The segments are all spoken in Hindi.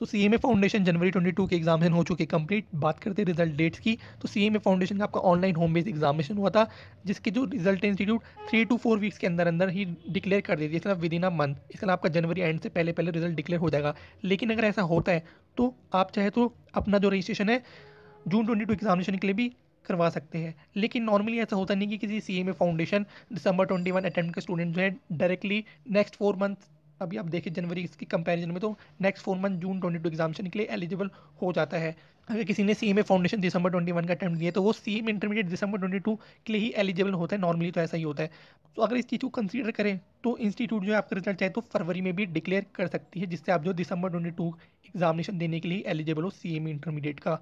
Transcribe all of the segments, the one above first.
तो C M A foundation January twenty two के एग्जामेशन हो चुके कंप्लीट बात करते हैं रिजल्ट डेट्स की तो सी एम ए फाउंडेशन का आपका ऑनलाइन होम बेस्ड एग्जामेशन हुआ था जिसके जो result institute three to four weeks के अंदर अंदर ही डिक्लेयर कर देती है इसलिए विद इन अ मंथ इसलिए आपका जनवरी एंड से पहले पहले रिजल्ट डिक्लेयर हो जाएगा लेकिन अगर ऐसा होता है तो आप चाहे तो अपना जो रजिस्ट्रेशन है जून ट्वेंटी टू एग्जामेशन के लिए भी करवा सकते हैं लेकिन नॉर्मली ऐसा होता नहीं कि किसी C M A foundation December twenty one attempt के स्टूडेंट जो है डायरेक्टली नेक्स्ट फोर मंथ अभी आप देखें जनवरी इसकी कंपैरिजन में तो next four month June twenty two examination के लिए एलिजिबल हो जाता है अगर किसी ने C A foundation December twenty one का अटैम्प्ट दिया तो वो C M intermediate December twenty two के लिए ही एलिजिबल होता है नॉर्मली तो ऐसा ही होता है तो अगर इस चीज़ को कंसिडर करें तो इंस्टीट्यूट जो है आपका रिजल्ट चाहे तो फरवरी में भी डिक्लेयर कर सकती है जिससे आप जो दिसंबर ट्वेंटी टू एग्जामिनेशन देने के लिए एलिजिबल हो सी एम इंटरमीडिएट का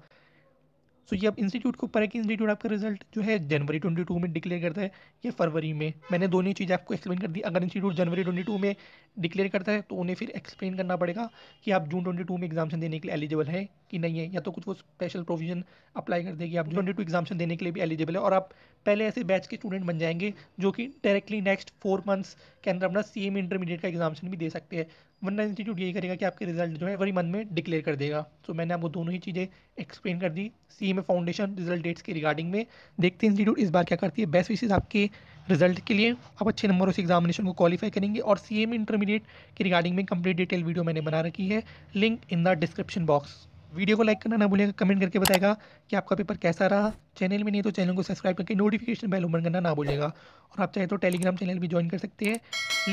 सो so, ये अब इंस्टीट्यूट के ऊपर है कि इंस्टीट्यूट आपका रिजल्ट जो है जनवरी ट्वेंटी टू में डिक्लेयर करता है या फरवरी में मैंने दोनों चीज़ें आपको एक्सप्लेन कर दी अगर इंस्टीट्यूट जनवरी ट्वेंटी टू में डिक्लेयर करता है तो उन्हें फिर एक्सप्लेन करना पड़ेगा कि आप जून ट्वेंटी टू में एग्जामेशन देने के लिए एलिजिबल है कि नहीं है या तो कुछ वो स्पेशल प्रोविजन अप्लाई कर देगी आप जून ट्वेंटी टू एग्जामेशन देने के लिए भी एलिजिबल है और आप पहले ऐसे बैच के स्टूडेंट बन जाएंगे जो कि डायरेक्टली नेक्स्ट फोर मंथ्स के अंदर अपना सेम इंटरमीडिएट का एग्जामेशन भी दे सकते हैं वरना इंस्टीट्यूट यही करेगा कि आपके रिजल्ट जो है वरी मंथ में डिक्लेयर कर देगा तो मैंने आपको दोनों ही चीज़ें एक्सप्लेन कर दी सी में फाउंडेशन रिजल्ट डेट्स के रिगार्डिंग में देखते हैं इंस्टीट्यूट इस बार क्या करती है बेस्ट विशेज आपके रिजल्ट के लिए आप अच्छे नंबरों से एग्जामिनेशन को क्वालिफाई करेंगे और सी एम इंटरमीडिएट की रिगार्डिंग में कंप्लीट डिटेल वीडियो मैंने बना रखी है link in the description box video को लाइक करना ना भूलेगा कमेंट करके बताएगा कि आपका पेपर कैसा रहा चैनल में नहीं तो चैनल को सब्सक्राइब करके नोटिफिकेशन बेल ओपन करना ना भूलेगा और आप चाहे तो टेलीग्राम चैनल भी ज्वाइन कर सकते हैं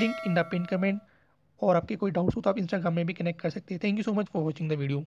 link in the pin comment और आपके कोई डाउट्स हो तो आप इंस्टाग्राम में भी कनेक्ट कर सकते हैं thank you so much for watching the video